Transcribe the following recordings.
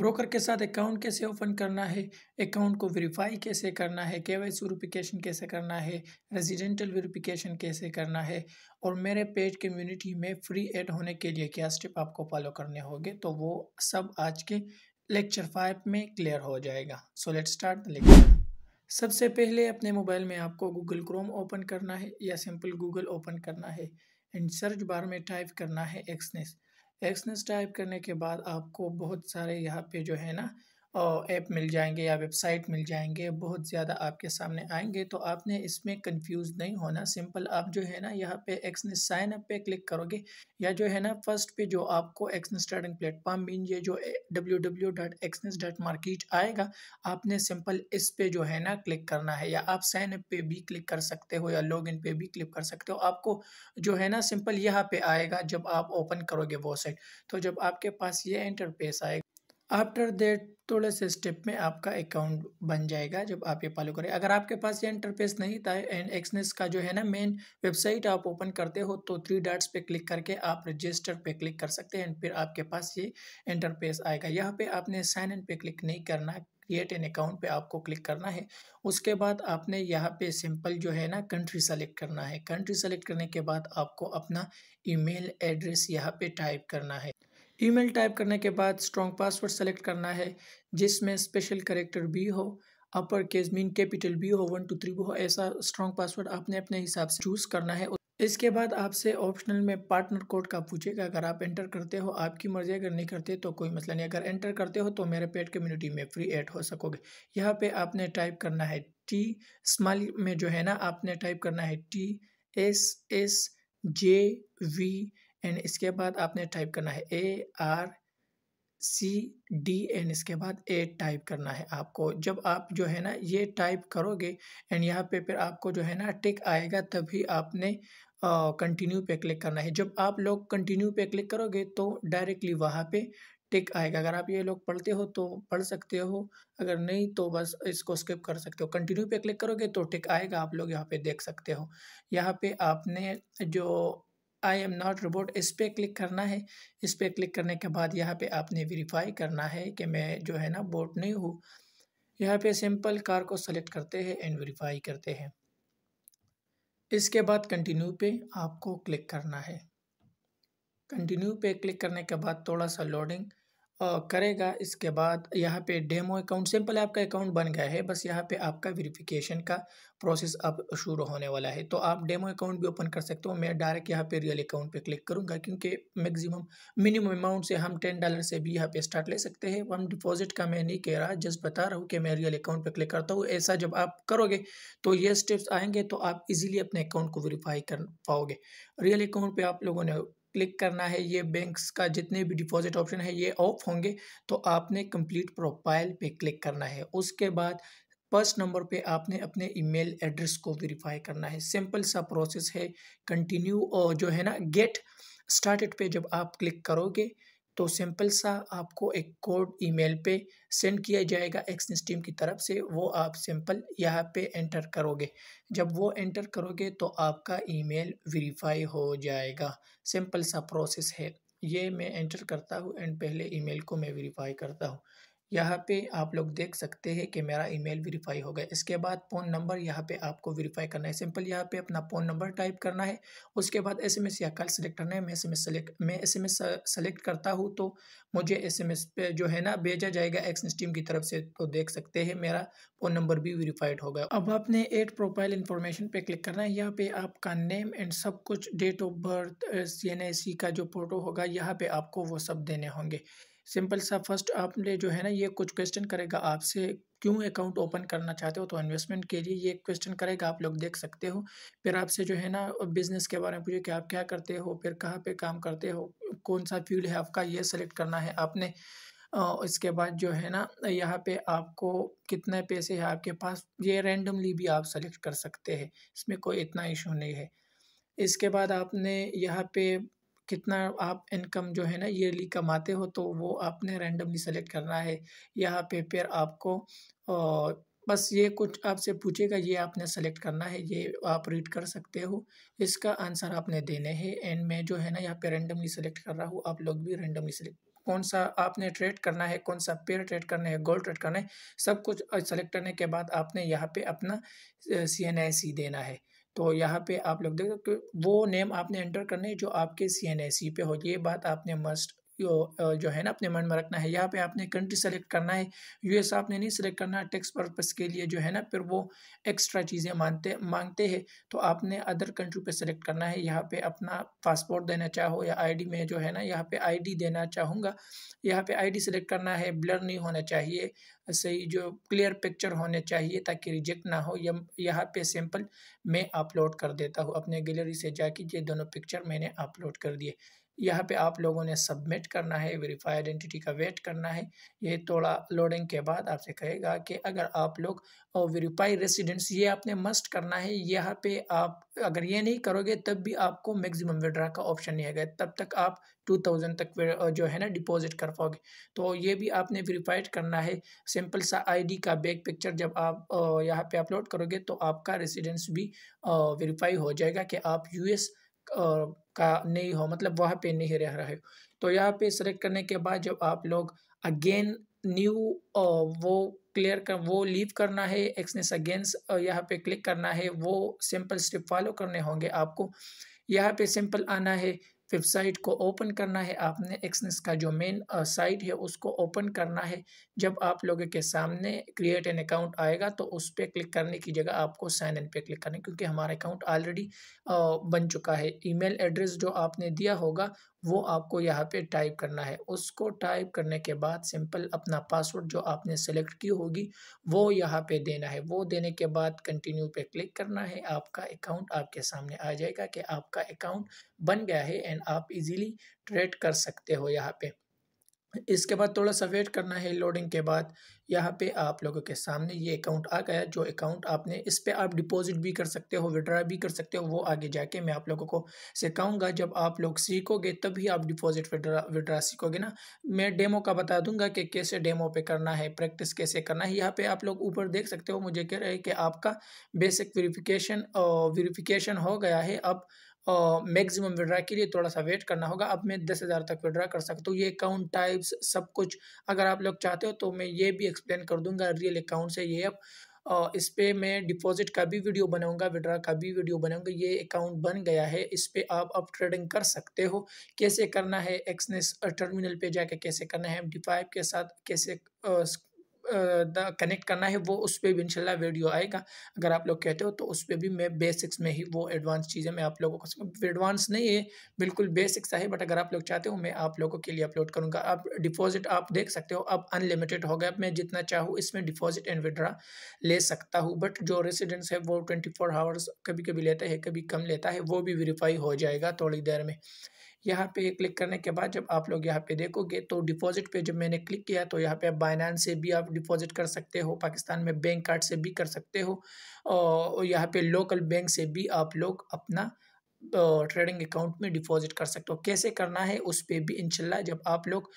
broker के साथ account कैसे ओपन करना है अकाउंट को वेरीफाई कैसे करना है के वाई वेरिफिकेशन कैसे करना है रेजिडेंटल वेरिफिकेशन कैसे करना है और मेरे पेज कम्युनिटी में फ्री ऐड होने के लिए क्या स्टेप आपको फॉलो करने होंगे तो वो सब आज के लेक्चर फाइव में क्लियर हो जाएगा so let start the lecture सबसे पहले अपने मोबाइल में आपको गूगल क्रोम ओपन करना है या सिंपल गूगल ओपन करना है एंड सर्च बार में टाइप करना है एक्सनेस एक्सनेस टाइप करने के बाद आपको बहुत सारे यहाँ पे जो है ना ऐप मिल जाएंगे या वेबसाइट मिल जाएंगे बहुत ज़्यादा आपके सामने आएंगे तो आपने इसमें कंफ्यूज नहीं होना सिंपल आप जो है ना यहाँ पे एक्सनेस साइन अप पे क्लिक करोगे या जो है ना फर्स्ट पे जो आपको एक्सनेस स्टार्टिंग प्लेटफॉर्म मीन ये जो W W dot Exness dot market आएगा आपने सिंपल इस पे जो है ना क्लिक करना है या आप साइन अप पे भी क्लिक कर सकते हो या लॉग इन पे भी क्लिक कर सकते हो आपको जो है ना सिंपल यहाँ पे आएगा जब आप ओपन करोगे वो साइट तो जब आपके पास ये इंटरफेस आएगा आफ्टर दैट थोड़े से स्टेप में आपका अकाउंट बन जाएगा जब आप ये फॉलो करें अगर आपके पास ये इंटरफेस नहीं था एंड एक्सनेस का जो है ना मेन वेबसाइट आप ओपन करते हो तो थ्री डॉट्स पे क्लिक करके आप रजिस्टर पे क्लिक कर सकते हैं एंड फिर आपके पास ये इंटरफेस आएगा यहाँ पे आपने साइन इन पे क्लिक नहीं करना क्रिएट एन अकाउंट पे आपको क्लिक करना है उसके बाद आपने यहाँ पे सिंपल जो है ना कंट्री सेलेक्ट करना है कंट्री सेलेक्ट करने के बाद आपको अपना ईमेल एड्रेस यहाँ पे टाइप करना है ईमेल टाइप करने के बाद स्ट्रॉन्ग पासवर्ड सेलेक्ट करना है जिसमें स्पेशल करेक्टर बी हो अपर केस मीन कैपिटल बी हो वन टू थ्री हो ऐसा स्ट्रॉन्ग पासवर्ड आपने अपने हिसाब से चूज़ करना है इसके बाद आपसे ऑप्शनल में पार्टनर कोड का पूछेगा अगर आप एंटर करते हो आपकी मर्जी अगर नहीं करते तो कोई मसला नहीं अगर एंटर करते हो तो मेरे पेट कम्युनिटी में फ्री ऐड हो सकोगे यहाँ पे आपने टाइप करना है टी स्मॉल में जो है ना आपने टाइप करना है T S S J V and इसके बाद आपने टाइप करना है A R C D and इसके बाद ए टाइप करना है आपको जब आप जो है ना ये टाइप करोगे एंड यहाँ पे फिर आपको जो है ना टिक आएगा तभी आपने कंटिन्यू पे क्लिक करना है जब आप लोग कंटिन्यू पे क्लिक करोगे तो डायरेक्टली वहाँ पे टिक आएगा अगर आप ये लोग पढ़ते हो तो पढ़ सकते हो अगर नहीं तो बस इसको स्किप कर सकते हो कंटिन्यू पे क्लिक करोगे तो टिक आएगा आप लोग यहाँ पे देख सकते हो यहाँ पे आपने जो आई एम नॉट रोबोट इस पर क्लिक करना है इस पर क्लिक करने के बाद यहाँ पे आपने वेरीफाई करना है कि मैं जो है ना बोट नहीं हूँ यहाँ पे सिंपल कार को सेलेक्ट करते हैं एंड वेरीफाई करते हैं इसके बाद कंटिन्यू पे आपको क्लिक करना है कंटिन्यू पे क्लिक करने के बाद थोड़ा सा लोडिंग करेगा इसके बाद यहाँ पे डेमो अकाउंट सिंपल आपका अकाउंट बन गया है बस यहाँ पे आपका वेरिफिकेशन का प्रोसेस अब शुरू होने वाला है तो आप डेमो अकाउंट भी ओपन कर सकते हो मैं डायरेक्ट यहाँ पे रियल अकाउंट पे क्लिक करूँगा क्योंकि मैक्सिमम मिनिमम अमाउंट से हम टेन डॉलर से भी यहाँ पे स्टार्ट ले सकते हैं हम डिपॉजिट का मैं नहीं कह रहा जस्ट बता रहा हूँ कि मैं रियल अकाउंट पर क्लिक करता हूँ ऐसा जब आप करोगे तो ये स्टेप्स आएंगे तो आप इजीली अपने अकाउंट को वेरीफाई कर पाओगे रियल अकाउंट पर आप लोगों ने क्लिक करना है ये बैंक्स का जितने भी डिपॉजिट ऑप्शन है ये ऑफ होंगे तो आपने कंप्लीट प्रोफाइल पे क्लिक करना है उसके बाद फर्स्ट नंबर पे आपने अपने ईमेल एड्रेस को वेरीफाई करना है सिंपल सा प्रोसेस है कंटिन्यू और जो है ना गेट स्टार्टेड पे जब आप क्लिक करोगे तो सिंपल सा आपको एक कोड ईमेल पे सेंड किया जाएगा एक्सनेस टीम की तरफ से वो आप सिंपल यहाँ पे एंटर करोगे जब वो एंटर करोगे तो आपका ईमेल वेरीफाई हो जाएगा सिंपल सा प्रोसेस है ये मैं एंटर करता हूँ एंड पहले ईमेल को मैं वेरीफाई करता हूँ यहाँ पे आप लोग देख सकते हैं कि मेरा ईमेल वेरीफाई हो गया इसके बाद फ़ोन नंबर यहाँ पे आपको वेरीफाई करना है सिंपल यहाँ पे अपना फ़ोन नंबर टाइप करना है उसके बाद एसएमएस या कल सेलेक्ट करना है मैं एसएमएस सेलेक्ट मैं एसएमएस सेलेक्ट करता हूँ तो मुझे एसएमएस पे जो है ना भेजा जाएगा एक्सनेस टीम की तरफ से तो देख सकते हैं मेरा फ़ोन नंबर भी वेरीफाइड होगा अब आपने एड प्रोफाइल इन्फॉर्मेशन पर क्लिक करना है यहाँ पर आपका नेम एंड सब कुछ डेट ऑफ बर्थ सी का जो फ़ोटो होगा यहाँ पर आपको वो सब देने होंगे सिंपल सा फर्स्ट आपने जो है ना ये कुछ क्वेश्चन करेगा आपसे क्यों अकाउंट ओपन करना चाहते हो तो इन्वेस्टमेंट के लिए ये क्वेश्चन करेगा आप लोग देख सकते हो फिर आपसे जो है ना बिज़नेस के बारे में पूछे कि आप क्या करते हो फिर कहाँ पे काम करते हो कौन सा फील्ड है आपका ये सेलेक्ट करना है आपने इसके बाद जो है ना यहाँ पे आपको कितने पैसे हैं आपके पास ये रेंडमली भी आप सेलेक्ट कर सकते हैं इसमें कोई इतना इशू नहीं है इसके बाद आपने यहाँ पे कितना आप इनकम जो है ना ईयरली कमाते हो तो वो आपने रैंडमली सेलेक्ट करना है यहाँ पे पेपर आपको बस ये कुछ आपसे पूछेगा ये आपने सेलेक्ट करना है ये आप रीड कर सकते हो इसका आंसर आपने देने हैं एंड मैं जो है ना यहाँ पे रेंडमली सेलेक्ट कर रहा हूँ आप लोग भी रेंडमली सेलेक्ट कौन सा आपने ट्रेड करना है कौन सा पेयर ट्रेड करना है गोल्ड ट्रेड करना है सब कुछ सेलेक्ट करने के बाद आपने यहाँ पे अपना सी एन आई सी देना है तो यहाँ पे आप लोग देख सकते हो वो नेम आपने एंटर करने जो आपके सी एन ए सी पे हो ये बात आपने मस्ट जो है ना अपने माइंड में रखना है यहाँ पे आपने कंट्री सेलेक्ट करना है यूएस आपने नहीं सेलेक्ट करना टैक्स पर्पस के लिए जो है ना फिर वो एक्स्ट्रा चीज़ें मानते मांगते हैं तो आपने अदर कंट्री पे सेलेक्ट करना है यहाँ पे अपना पासपोर्ट देना चाहो या आईडी में जो है ना यहाँ पे आईडी देना चाहूँगा यहाँ पे डी सेलेक्ट करना है ब्लर नहीं होना चाहिए सही जो क्लियर पिक्चर होने चाहिए ताकि रिजेक्ट ना हो या यहाँ पे सैम्पल मैं अपलोड कर देता हूँ अपने गैलरी से जाके ये दोनों पिक्चर मैंने अपलोड कर दिए यहाँ पे आप लोगों ने सबमिट करना है वेरीफाई आइडेंटिटी का वेट करना है ये थोड़ा लोडिंग के बाद आपसे कहेगा कि अगर आप लोग वेरीफाई रेसिडेंस ये आपने मस्ट करना है यहाँ पे आप अगर ये नहीं करोगे तब भी आपको मैक्सिमम विड्रा का ऑप्शन नहीं आएगा तब तक आप टू थाउजेंड तक जो है ना डिपॉजिट कर पाओगे तो ये भी आपने वेरीफाइड करना है सिंपल सा आईडी का बैक पिक्चर जब आप यहाँ पे अपलोड करोगे तो आपका रेसिडेंस भी वेरीफाई हो जाएगा कि आप यूएस का नहीं हो मतलब वहाँ पे नहीं रह रहे हो तो यहाँ पे सेलेक्ट करने के बाद जब आप लोग अगेन न्यू वो क्लियर कर वो लीव करना है एक्सनेस अगेंस्ट यहाँ पे क्लिक करना है वो सिंपल स्टेप फॉलो करने होंगे आपको यहाँ पे सिंपल आना है वेबसाइट को ओपन करना है आपने एक्सनेस का जो मेन साइट है उसको ओपन करना है जब आप लोगों के सामने क्रिएट एन अकाउंट आएगा तो उस पर क्लिक करने की जगह आपको साइन इन पे क्लिक करना है क्योंकि हमारा अकाउंट ऑलरेडी बन चुका है ईमेल एड्रेस जो आपने दिया होगा वो आपको यहाँ पे टाइप करना है उसको टाइप करने के बाद सिंपल अपना पासवर्ड जो आपने सेलेक्ट की होगी वो यहाँ पे देना है वो देने के बाद कंटिन्यू पे क्लिक करना है आपका अकाउंट आपके सामने आ जाएगा कि आपका अकाउंट बन गया है एंड आप इजीली ट्रेड कर सकते हो यहाँ पे इसके बाद थोड़ा सा वेट करना है लोडिंग के बाद यहाँ पे आप लोगों के सामने ये अकाउंट आ गया जो अकाउंट आपने इस पर आप डिपॉजिट भी कर सकते हो विड्रा भी कर सकते हो वो आगे जाके मैं आप लोगों को सिखाऊंगा जब आप लोग सीखोगे तभी आप डिपॉजिट विड्रा विड्रा सीखोगे ना मैं डेमो का बता दूंगा कि कैसे डेमो पे करना है प्रैक्टिस कैसे करना है यहाँ पर आप लोग ऊपर देख सकते हो मुझे कह रहे हैं कि आपका बेसिक वेरीफिकेशन वेरीफिकेशन हो गया है अब मैक्सिमम विड्रा के लिए थोड़ा सा वेट करना होगा अब मैं दस हज़ार तक विड्रा कर सकता हूँ ये अकाउंट टाइप्स सब कुछ अगर आप लोग चाहते हो तो मैं ये भी एक्सप्लेन कर दूंगा रियल अकाउंट से ये अब इस पर मैं डिपॉजिट का भी वीडियो बनाऊंगा विड्रा का भी वीडियो बनाऊंगा ये अकाउंट बन गया है इस पर आप अब ट्रेडिंग कर सकते हो कैसे करना है एक्सनेस टर्मिनल पे जाके कैसे करना है एम के साथ कैसे कनेक्ट करना है वो उस पर भी इनशाला वीडियो आएगा अगर आप लोग कहते हो तो उस पर भी मैं बेसिक्स में ही वो एडवांस चीज़ें मैं आप लोगों को एडवांस नहीं है बिल्कुल बेसिक्स है बट अगर आप लोग चाहते हो मैं आप लोगों के लिए अपलोड करूँगा अब डिपॉजिट आप देख सकते हो अब अनलिमिटेड हो गया मैं जितना चाहूँ इसमें डिपॉजिट एंड विड्रा ले सकता हूँ बट जो रेसिडेंट्स है वो ट्वेंटी फोर आवर्स कभी कभी लेता है कभी कम लेता है वो भी वेरीफाई हो जाएगा थोड़ी देर में यहाँ पे क्लिक करने के बाद जब आप लोग यहाँ पे देखोगे तो डिपॉजिट पे जब मैंने क्लिक किया तो यहाँ पे आप बाइनान से भी आप डिपॉजिट कर सकते हो पाकिस्तान में बैंक कार्ड से भी कर सकते हो और यहाँ पे लोकल बैंक से भी आप लोग अपना ट्रेडिंग अकाउंट में डिपॉजिट कर सकते हो कैसे करना है उस पर भी इनशाला जब आप लोग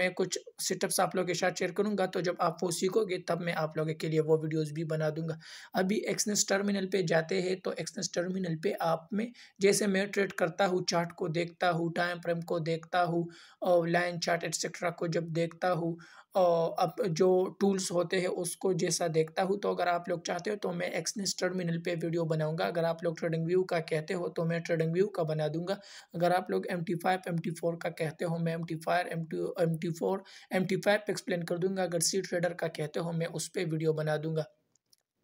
मैं कुछ सेटअप्स आप लोग के साथ शेयर करूंगा तो जब आप वो सीखोगे तब मैं आप लोगों के लिए वो वीडियोज़ भी बना दूंगा अभी एक्सनेस टर्मिनल पर जाते हैं तो एक्सनेस टर्मिनल पर आप में जैसे मैं ट्रेड करता हूँ चार्ट को देखता हूँ टाइम फ्रेम को देखता हूँ लाइन चार्ट एक्सेट्रा को जब देखता हूँ अब जो टूल्स होते हैं उसको जैसा देखता हूँ तो अगर आप लोग चाहते हो तो मैं एक्सनेस टर्मिनल पे वीडियो बनाऊंगा अगर आप लोग ट्रेडिंग व्यू का कहते हो तो मैं ट्रेडिंग व्यू का बना दूंगा अगर आप लोग M T five M T four का कहते हो मैं M T five M two M T four M T five explain कर दूंगा अगर सी ट्रेडर का कहते हो मैं उस पर वीडियो बना दूंगा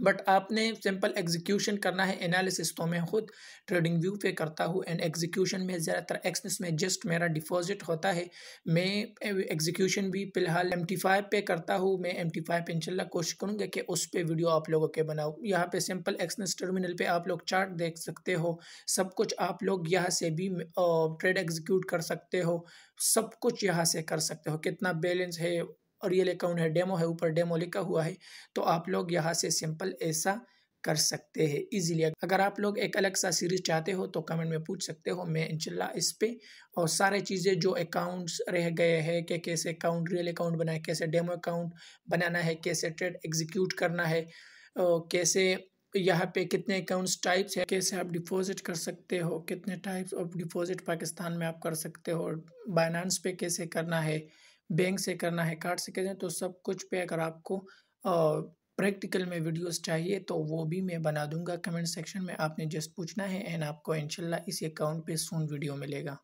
बट आपने सिंपल एग्जीक्यूशन करना है एनालिसिस तो मैं खुद ट्रेडिंग व्यू पे करता हूँ एंड एग्जीक्यूशन में ज़्यादातर एक्सनेस में जस्ट मेरा डिपॉजिट होता है मैं एग्जीक्यूशन भी फिलहाल एम टी फाइव पे करता हूँ मैं एम टी फाइव पे इनशाला कोशिश करूँगा कि उस पर वीडियो आप लोगों के बनाओ यहाँ पे सिंपल एक्सनेस टर्मिनल पे आप लोग चार्ट देख सकते हो सब कुछ आप लोग यहाँ से भी ट्रेड एग्जीक्यूट कर सकते हो सब कुछ यहाँ से कर सकते हो कितना बैलेंस है और रियल अकाउंट है डेमो है ऊपर डेमो लिखा हुआ है तो आप लोग यहाँ से सिंपल ऐसा कर सकते हैं इजीली अगर आप लोग एक अलग सा सीरीज चाहते हो तो कमेंट में पूछ सकते हो मैं इंशाल्लाह इस पे और सारे चीज़ें जो अकाउंट्स रह गए हैं कि कैसे अकाउंट रियल अकाउंट बनाए कैसे डेमो अकाउंट बनाना है कैसे ट्रेड एग्जीक्यूट करना है कैसे यहाँ पे कितने अकाउंट्स टाइप्स है कैसे आप डिपॉजिट कर सकते हो कितने टाइप्स ऑफ डिपॉजिट पाकिस्तान में आप कर सकते हो बाइनांस पे कैसे करना है बैंक से करना है कार्ड से करना है तो सब कुछ पे अगर आपको प्रैक्टिकल में वीडियोस चाहिए तो वो भी मैं बना दूंगा कमेंट सेक्शन में आपने जस्ट पूछना है एंड आपको इनशाला इसी अकाउंट पे सून वीडियो मिलेगा